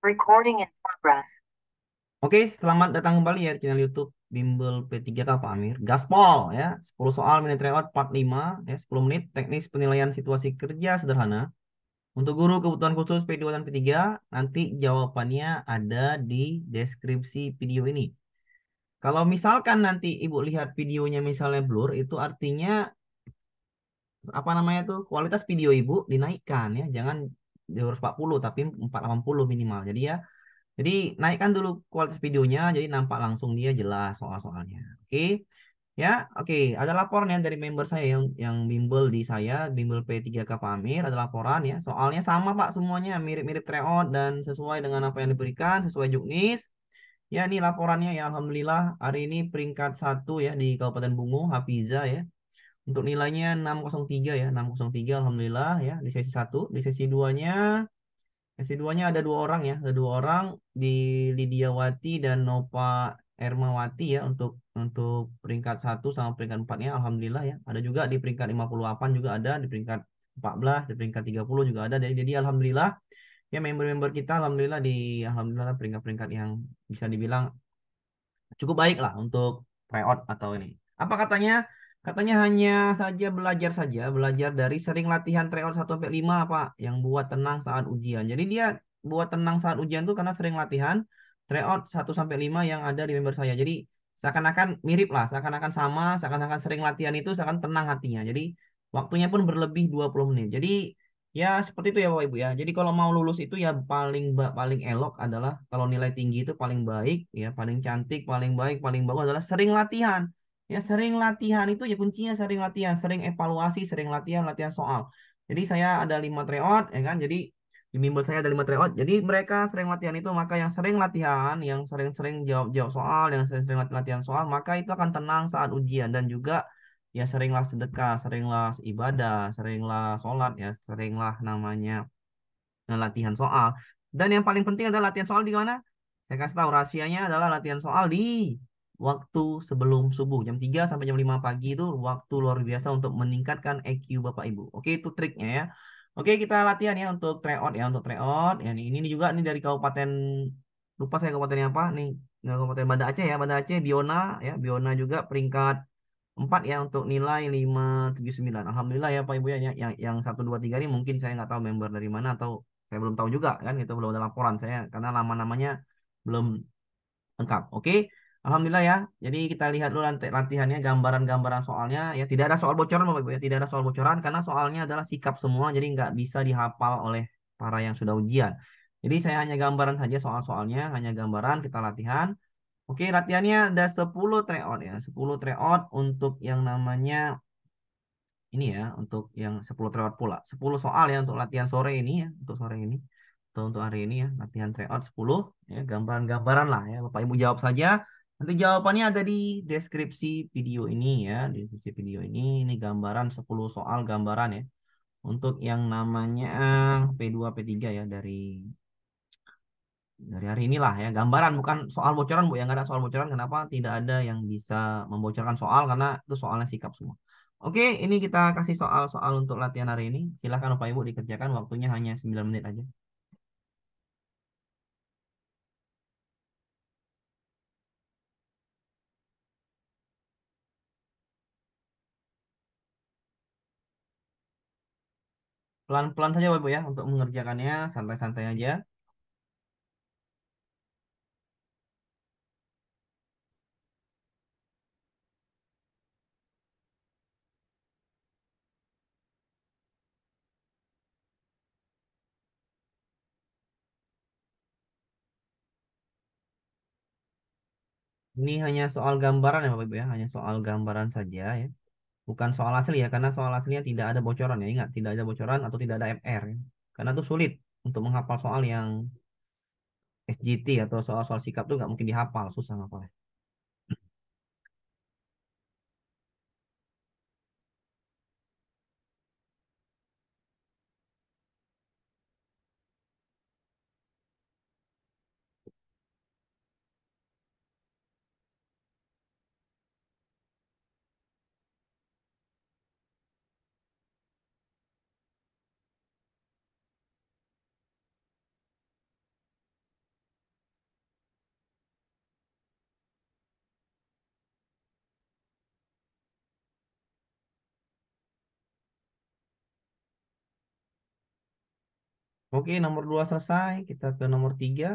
Recording in progress. Oke, selamat datang kembali ya di channel YouTube Bimbel P3K Pak Amir. Gaspol ya, 10 soal minute tryout part 5 ya, 10 menit teknis penilaian situasi kerja sederhana. Untuk guru kebutuhan khusus P2 dan P3, nanti jawabannya ada di deskripsi video ini. Kalau misalkan nanti Ibu lihat videonya misalnya blur, itu artinya apa namanya tuh kualitas video Ibu dinaikkan ya. Jangan 240 tapi 480 minimal. Jadi ya jadi naikkan dulu kualitas videonya jadi nampak langsung dia jelas soal-soalnya. Oke. Okay? Ya, oke, okay. ada laporan ya dari member saya yang yang bimbel di saya, bimbel P3K Pamir, ada laporan ya. Soalnya sama Pak semuanya, mirip-mirip tryout dan sesuai dengan apa yang diberikan, sesuai juknis. Ya, ini laporannya ya alhamdulillah hari ini peringkat satu ya di Kabupaten Bungo, Hafiza ya. Untuk nilainya 603 ya, 603 alhamdulillah ya di sesi 1, di sesi 2-nya sesi 2-nya ada dua orang ya, ada dua orang di Wati dan Nova Ermawati ya untuk untuk peringkat 1 sama peringkat 4-nya alhamdulillah ya. Ada juga di peringkat 58 juga ada, di peringkat 14, di peringkat 30 juga ada. Jadi jadi alhamdulillah ya member-member kita alhamdulillah di alhamdulillah peringkat-peringkat yang bisa dibilang cukup baik lah untuk tryout atau ini. Apa katanya Katanya hanya saja belajar saja, belajar dari sering latihan tryout 1 sampai 5, Pak, yang buat tenang saat ujian. Jadi dia buat tenang saat ujian tuh karena sering latihan tryout 1 sampai 5 yang ada di member saya. Jadi seakan-akan mirip lah, seakan-akan sama, seakan-akan sering latihan itu seakan tenang hatinya. Jadi waktunya pun berlebih 20 menit. Jadi ya seperti itu ya Bapak Ibu ya. Jadi kalau mau lulus itu ya paling paling elok adalah kalau nilai tinggi itu paling baik ya, paling cantik, paling baik, paling bagus adalah sering latihan Ya sering latihan itu ya kuncinya sering latihan, sering evaluasi, sering latihan, latihan soal. Jadi saya ada lima tryout, ya kan? Jadi di bimbel saya ada lima tryout. Jadi mereka sering latihan itu, maka yang sering latihan, yang sering-sering jawab-jawab soal, yang sering-sering latihan soal, maka itu akan tenang saat ujian dan juga ya seringlah sedekah, seringlah ibadah, seringlah sholat, ya seringlah namanya eh, latihan soal. Dan yang paling penting adalah latihan soal di mana? Saya kasih tahu rahasianya adalah latihan soal di waktu sebelum subuh. Jam 3 sampai jam 5 pagi itu waktu luar biasa untuk meningkatkan EQ Bapak Ibu. Oke, itu triknya ya. Oke, kita latihan ya untuk tryout ya, untuk tryout. Ya, ini, ini juga ini dari Kabupaten lupa saya kabupatennya apa. Nih, Kabupaten Banda Aceh ya, Banda Aceh Biona ya, Biona juga peringkat 4 ya untuk nilai 579. Alhamdulillah ya Pak Ibu ya, ya yang yang 1 2 3 ini mungkin saya nggak tahu member dari mana atau saya belum tahu juga kan itu belum ada laporan saya karena lama namanya belum lengkap. Oke. Alhamdulillah ya. Jadi kita lihat dulu latihannya, gambaran-gambaran soalnya ya. Tidak ada soal bocoran, Bapak ya Tidak ada soal bocoran karena soalnya adalah sikap semua, jadi nggak bisa dihafal oleh para yang sudah ujian. Jadi saya hanya gambaran saja soal-soalnya, hanya gambaran kita latihan. Oke, latihannya ada 10 tryout ya. 10 tryout untuk yang namanya ini ya, untuk yang 10 tryout pula. 10 soal ya untuk latihan sore ini ya, untuk sore ini. Atau untuk hari ini ya, latihan tryout 10 ya, gambaran-gambaran lah ya. Bapak Ibu jawab saja Nanti jawabannya ada di deskripsi video ini ya. Di deskripsi video ini, ini gambaran 10 soal gambaran ya. Untuk yang namanya P2, P3 ya dari dari hari inilah ya. Gambaran bukan soal bocoran Bu. Yang nggak ada soal bocoran kenapa tidak ada yang bisa membocorkan soal karena itu soalnya sikap semua. Oke, ini kita kasih soal-soal untuk latihan hari ini. Silahkan Bapak Ibu dikerjakan waktunya hanya 9 menit aja. Pelan-pelan saja Bapak ya untuk mengerjakannya, santai-santai aja. Ini hanya soal gambaran ya Bapak Ibu ya, hanya soal gambaran saja ya bukan soal asli ya karena soal aslinya tidak ada bocoran ya ingat tidak ada bocoran atau tidak ada MR ya. karena itu sulit untuk menghafal soal yang SGT atau soal-soal sikap tuh nggak mungkin dihafal susah ngapalnya Oke, nomor dua selesai. Kita ke nomor tiga.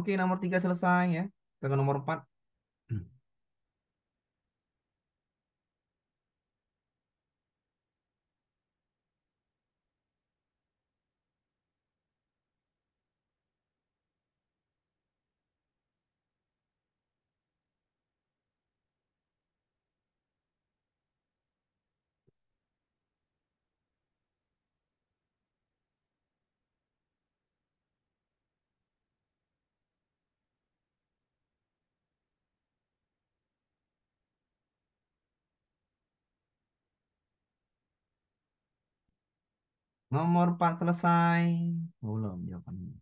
Oke, nomor tiga selesai ya. Kita ke nomor empat. Nomor 4 selesai. Belum jawabannya.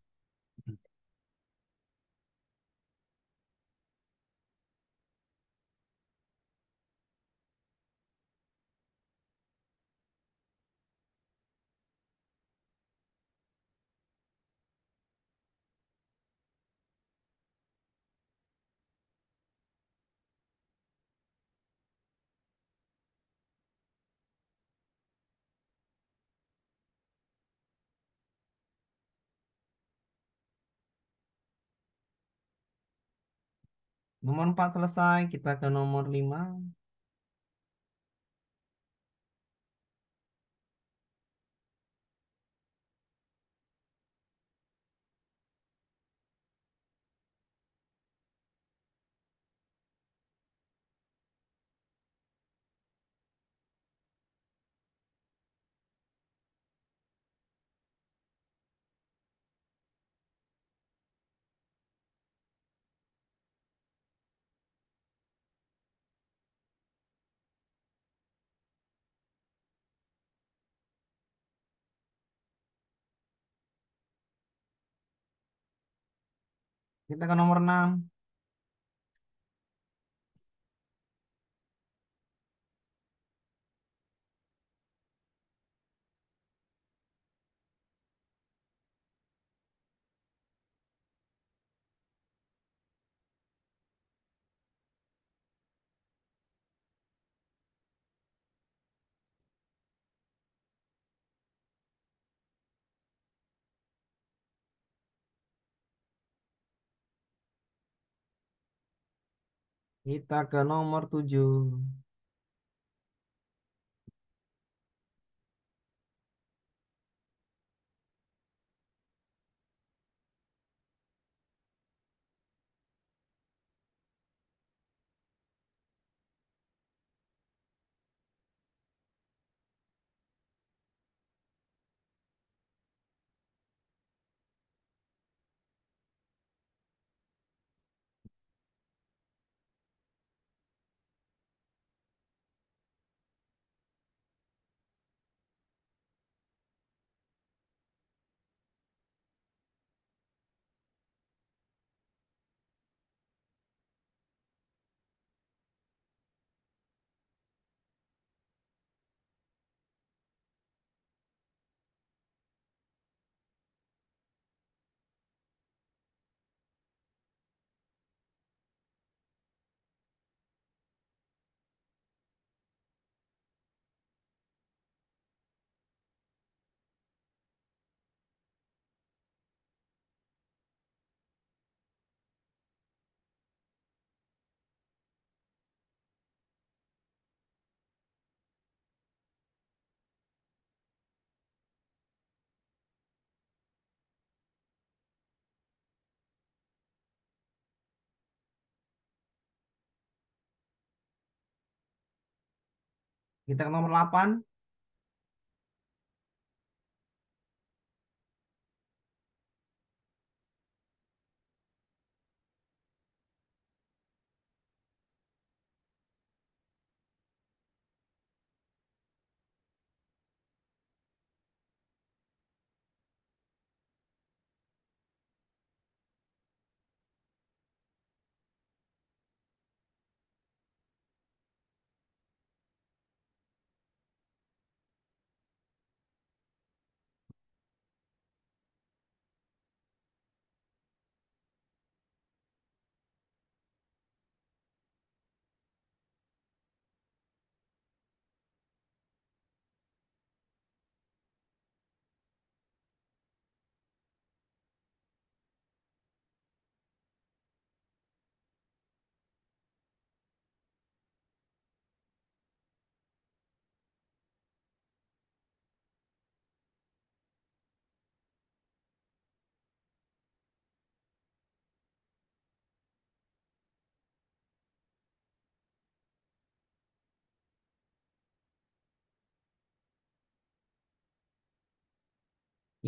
Nomor 4 selesai, kita ke nomor 5. Kita ke nomor 6. Kita ke nomor tujuh Kita ke nomor 8.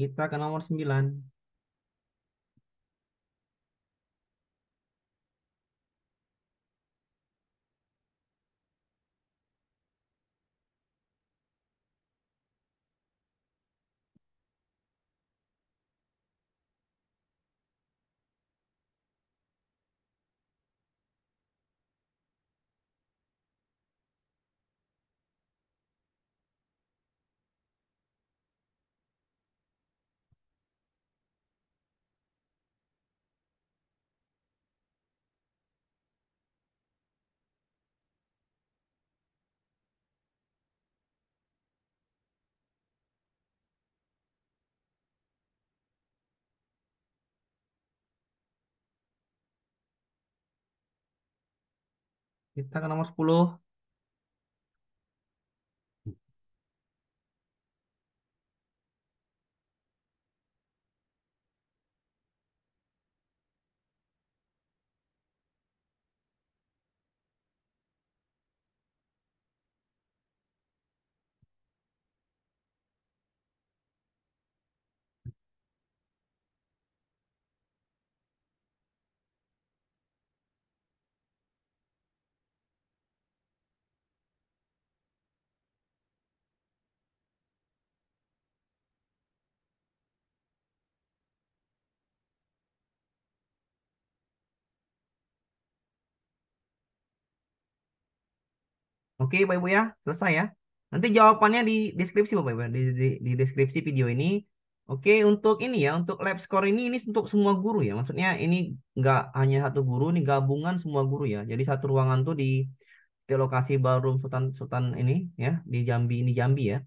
Kita ke nomor 9. kita ke nomor 10. Oke, Bapak Ibu ya, selesai ya. Nanti jawabannya di deskripsi Bapak Ibu, ya, di, di, di deskripsi video ini. Oke, untuk ini ya, untuk lab score ini ini untuk semua guru ya. Maksudnya ini nggak hanya satu guru, ini gabungan semua guru ya. Jadi satu ruangan tuh di, di lokasi baru Sultan Sultan ini ya, di Jambi ini Jambi ya.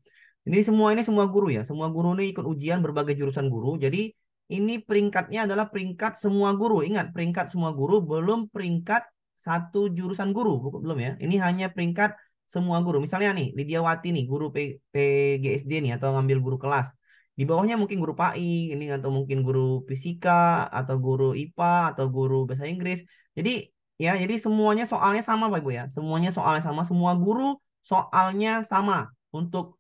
Ini semua ini semua guru ya, semua guru ini ikut ujian berbagai jurusan guru. Jadi ini peringkatnya adalah peringkat semua guru. Ingat, peringkat semua guru belum peringkat satu jurusan guru, belum ya. Ini hanya peringkat semua guru. Misalnya nih, Lidiawati nih, guru P PGSD nih, atau ngambil guru kelas. Di bawahnya mungkin guru PAI, ini atau mungkin guru fisika, atau guru IPA, atau guru bahasa Inggris. Jadi ya, jadi semuanya soalnya sama Pak Ibu ya. Semuanya soalnya sama, semua guru soalnya sama. Untuk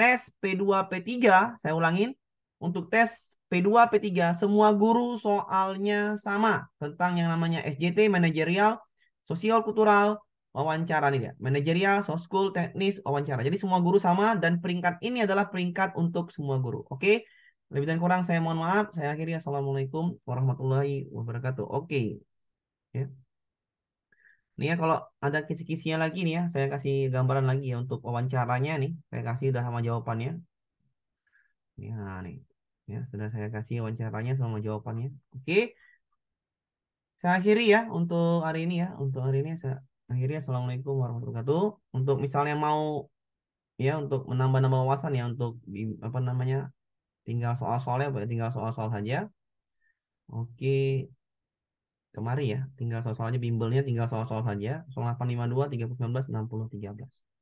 tes P2, P3, saya ulangin, untuk tes P2, P3, semua guru soalnya sama tentang yang namanya SJT, manajerial, sosial kultural, wawancara nih ya, manajerial, soskul teknis, wawancara. Jadi semua guru sama dan peringkat ini adalah peringkat untuk semua guru. Oke, lebih dan kurang saya mohon maaf. Saya akhiri assalamualaikum warahmatullahi wabarakatuh. Oke, yeah. Nih ya kalau ada kisi-kisinya lagi nih ya, saya kasih gambaran lagi ya untuk wawancaranya nih. Saya kasih udah sama jawabannya. Ya nih, ya sudah saya kasih wawancaranya sama jawabannya. Oke. Saya akhiri ya untuk hari ini ya. Untuk hari ini saya akhiri. ya Assalamualaikum warahmatullahi wabarakatuh. Untuk misalnya mau ya untuk menambah-nambah wawasan ya untuk apa namanya tinggal soal-soalnya tinggal soal-soal saja. Oke. Kemari ya, tinggal soal-soalnya bimbelnya tinggal soal-soal saja. Soal enam puluh tiga belas